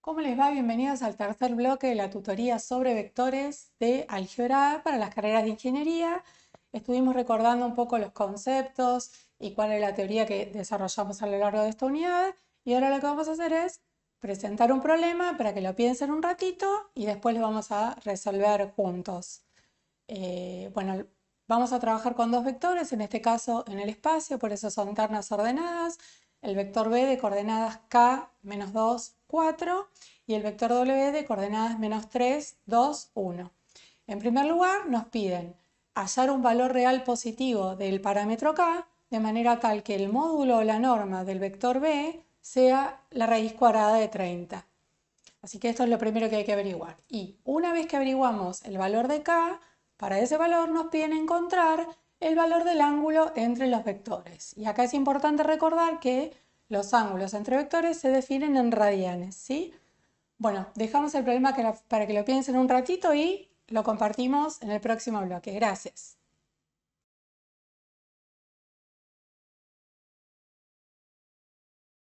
¿Cómo les va? Bienvenidos al tercer bloque de la tutoría sobre vectores de álgebra para las carreras de ingeniería. Estuvimos recordando un poco los conceptos y cuál es la teoría que desarrollamos a lo largo de esta unidad. Y ahora lo que vamos a hacer es presentar un problema para que lo piensen un ratito y después lo vamos a resolver juntos. Eh, bueno, vamos a trabajar con dos vectores, en este caso en el espacio, por eso son ternas ordenadas. El vector B de coordenadas K menos 2 4 y el vector W de coordenadas menos 3, 2, 1. En primer lugar, nos piden hallar un valor real positivo del parámetro K de manera tal que el módulo o la norma del vector B sea la raíz cuadrada de 30. Así que esto es lo primero que hay que averiguar. Y una vez que averiguamos el valor de K, para ese valor nos piden encontrar el valor del ángulo entre los vectores. Y acá es importante recordar que los ángulos entre vectores se definen en radianes, ¿sí? Bueno, dejamos el problema para que lo piensen un ratito y lo compartimos en el próximo bloque. Gracias.